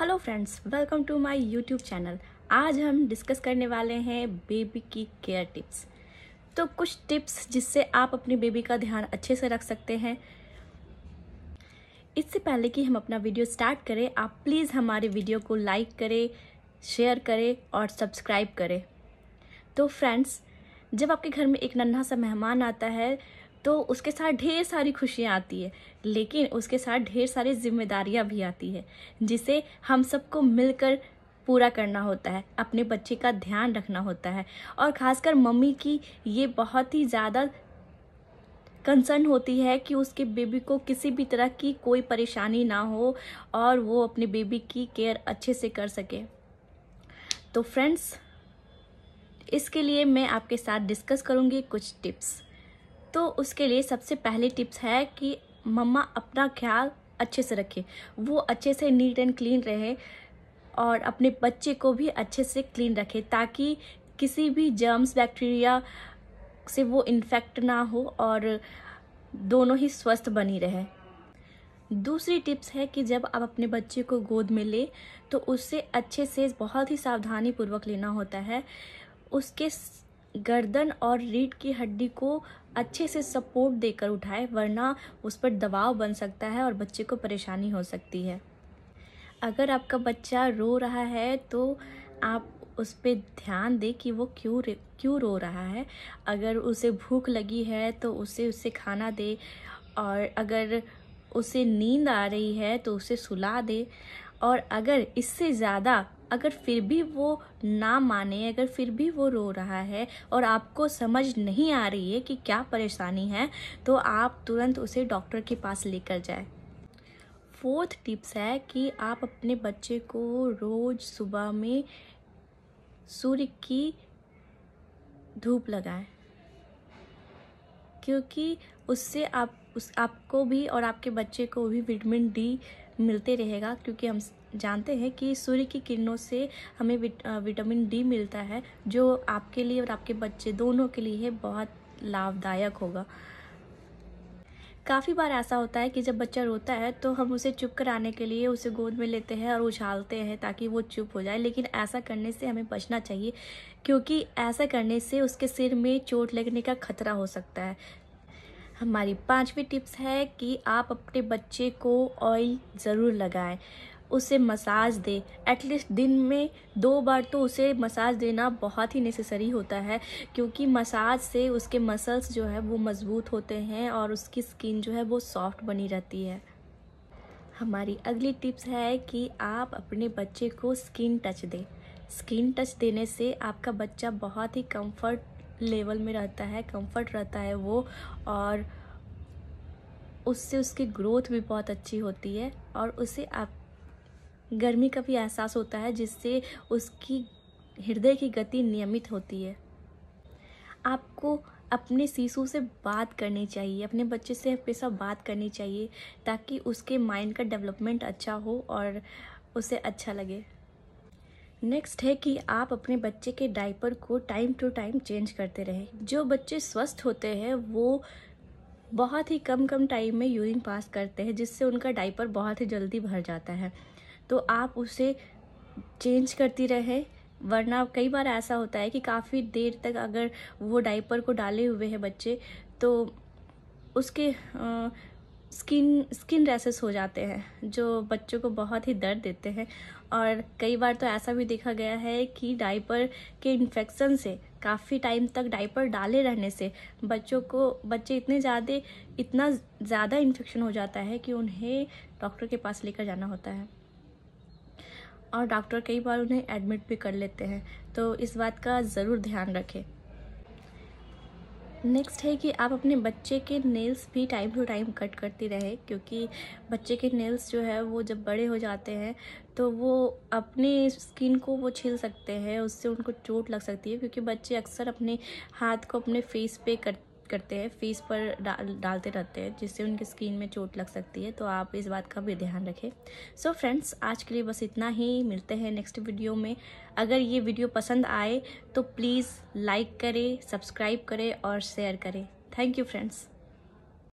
hello friends welcome to my youtube channel आज हम discuss करने वाले हैं बेबी की केयर टिप्स तो कुछ टिप्स जिससे आप अपनी बेबी का ध्यान अच्छे से रख सकते हैं इससे पहले कि हम अपना वीडियो स्टार्ट करें आप प्लीज़ हमारे वीडियो को लाइक करें शेयर करें और सब्सक्राइब करें तो फ्रेंड्स जब आपके घर में एक नन्हा सा मेहमान आता है तो उसके साथ ढेर सारी खुशियाँ आती है लेकिन उसके साथ ढेर सारी जिम्मेदारियाँ भी आती है जिसे हम सबको मिलकर पूरा करना होता है अपने बच्चे का ध्यान रखना होता है और ख़ासकर मम्मी की ये बहुत ही ज़्यादा कंसर्न होती है कि उसके बेबी को किसी भी तरह की कोई परेशानी ना हो और वो अपने बेबी की केयर अच्छे से कर सके तो फ्रेंड्स इसके लिए मैं आपके साथ डिस्कस करूँगी कुछ टिप्स तो उसके लिए सबसे पहले टिप्स है कि मम्मा अपना ख्याल अच्छे से रखें वो अच्छे से नीट एंड क्लीन रहे और अपने बच्चे को भी अच्छे से क्लीन रखें ताकि किसी भी जर्म्स बैक्टीरिया से वो इन्फेक्ट ना हो और दोनों ही स्वस्थ बनी रहे दूसरी टिप्स है कि जब आप अपने बच्चे को गोद में ले तो उससे अच्छे से बहुत ही सावधानी पूर्वक लेना होता है उसके गर्दन और रीढ़ की हड्डी को अच्छे से सपोर्ट देकर उठाए वरना उस पर दबाव बन सकता है और बच्चे को परेशानी हो सकती है अगर आपका बच्चा रो रहा है तो आप उस पर ध्यान दें कि वो क्यों क्यों रो रहा है अगर उसे भूख लगी है तो उसे उसे खाना दे और अगर उसे नींद आ रही है तो उसे सुला दे और अगर इससे ज़्यादा अगर फिर भी वो ना माने अगर फिर भी वो रो रहा है और आपको समझ नहीं आ रही है कि क्या परेशानी है तो आप तुरंत उसे डॉक्टर के पास लेकर जाए फोर्थ टिप्स है कि आप अपने बच्चे को रोज़ सुबह में सूर्य की धूप लगाएं क्योंकि उससे आप उस आपको भी और आपके बच्चे को भी विटामिन डी मिलते रहेगा क्योंकि हम जानते हैं कि सूर्य की किरणों से हमें विट, विटामिन डी मिलता है जो आपके लिए और आपके बच्चे दोनों के लिए बहुत लाभदायक होगा काफ़ी बार ऐसा होता है कि जब बच्चा रोता है तो हम उसे चुप कराने के लिए उसे गोद में लेते हैं और उछालते हैं ताकि वो चुप हो जाए लेकिन ऐसा करने से हमें बचना चाहिए क्योंकि ऐसा करने से उसके सिर में चोट लगने का खतरा हो सकता है हमारी पांचवी टिप्स है कि आप अपने बच्चे को ऑयल ज़रूर लगाएं उसे मसाज दे एटलीस्ट दिन में दो बार तो उसे मसाज देना बहुत ही नेसेसरी होता है क्योंकि मसाज से उसके मसल्स जो है वो मज़बूत होते हैं और उसकी स्किन जो है वो सॉफ्ट बनी रहती है हमारी अगली टिप्स है कि आप अपने बच्चे को स्किन टच दें स्किन टच देने से आपका बच्चा बहुत ही कंफर्ट लेवल में रहता है कंफर्ट रहता है वो और उससे उसकी ग्रोथ भी बहुत अच्छी होती है और उसे आप गर्मी का भी एहसास होता है जिससे उसकी हृदय की गति नियमित होती है आपको अपने शीशु से बात करनी चाहिए अपने बच्चे से हमेशा बात करनी चाहिए ताकि उसके माइंड का डेवलपमेंट अच्छा हो और उसे अच्छा लगे नेक्स्ट है कि आप अपने बच्चे के डाइपर को टाइम टू टाइम चेंज करते रहें जो बच्चे स्वस्थ होते हैं वो बहुत ही कम कम टाइम में यूरिन पास करते हैं जिससे उनका डाइपर बहुत ही जल्दी भर जाता है तो आप उसे चेंज करती रहें वरना कई बार ऐसा होता है कि काफ़ी देर तक अगर वो डाइपर को डाले हुए हैं बच्चे तो उसके स्किन स्किन रैसेस हो जाते हैं जो बच्चों को बहुत ही दर्द देते हैं और कई बार तो ऐसा भी देखा गया है कि डाइपर के इन्फेक्शन से काफ़ी टाइम तक डाइपर डाले रहने से बच्चों को बच्चे इतने ज़्यादा इतना ज़्यादा इन्फेक्शन हो जाता है कि उन्हें डॉक्टर के पास लेकर जाना होता है और डॉक्टर कई बार उन्हें एडमिट भी कर लेते हैं तो इस बात का ज़रूर ध्यान रखें नेक्स्ट है कि आप अपने बच्चे के नेल्स भी टाइम टू टाइम कट करती रहे क्योंकि बच्चे के नेल्स जो है वो जब बड़े हो जाते हैं तो वो अपने स्किन को वो छील सकते हैं उससे उनको चोट लग सकती है क्योंकि बच्चे अक्सर अपने हाथ को अपने फेस पे कर करते हैं फेस पर डाल डालते रहते हैं जिससे उनकी स्किन में चोट लग सकती है तो आप इस बात का भी ध्यान रखें सो so फ्रेंड्स आज के लिए बस इतना ही मिलते हैं नेक्स्ट वीडियो में अगर ये वीडियो पसंद आए तो प्लीज़ लाइक करें सब्सक्राइब करें और शेयर करें थैंक यू फ्रेंड्स